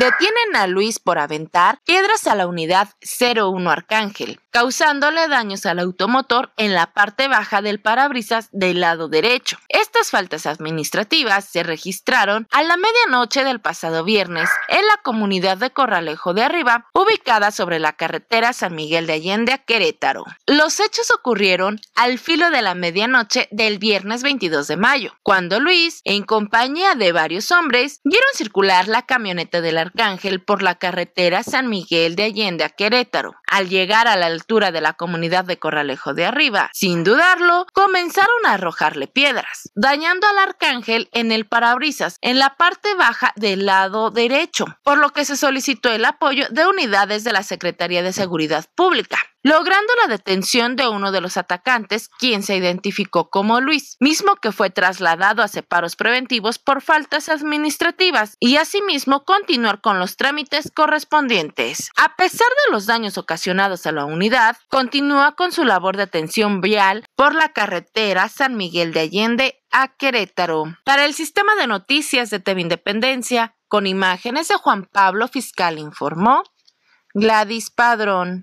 Detienen a Luis por aventar piedras a la unidad 01 Arcángel, causándole daños al automotor en la parte baja del parabrisas del lado derecho. Estas faltas administrativas se registraron a la medianoche del pasado viernes en la comunidad de Corralejo de Arriba, ubicada sobre la carretera San Miguel de Allende a Querétaro. Los hechos ocurrieron al filo de la medianoche del viernes 22 de mayo, cuando Luis, en compañía de varios hombres, vieron circular la camioneta de la Arcángel por la carretera San Miguel de Allende a Querétaro al llegar a la altura de la comunidad de Corralejo de Arriba. Sin dudarlo, comenzaron a arrojarle piedras, dañando al arcángel en el parabrisas, en la parte baja del lado derecho, por lo que se solicitó el apoyo de unidades de la Secretaría de Seguridad Pública logrando la detención de uno de los atacantes, quien se identificó como Luis, mismo que fue trasladado a separos preventivos por faltas administrativas y asimismo continuar con los trámites correspondientes. A pesar de los daños ocasionados, a la unidad, continúa con su labor de atención vial por la carretera San Miguel de Allende a Querétaro. Para el sistema de noticias de TV Independencia, con imágenes de Juan Pablo Fiscal informó Gladys Padrón.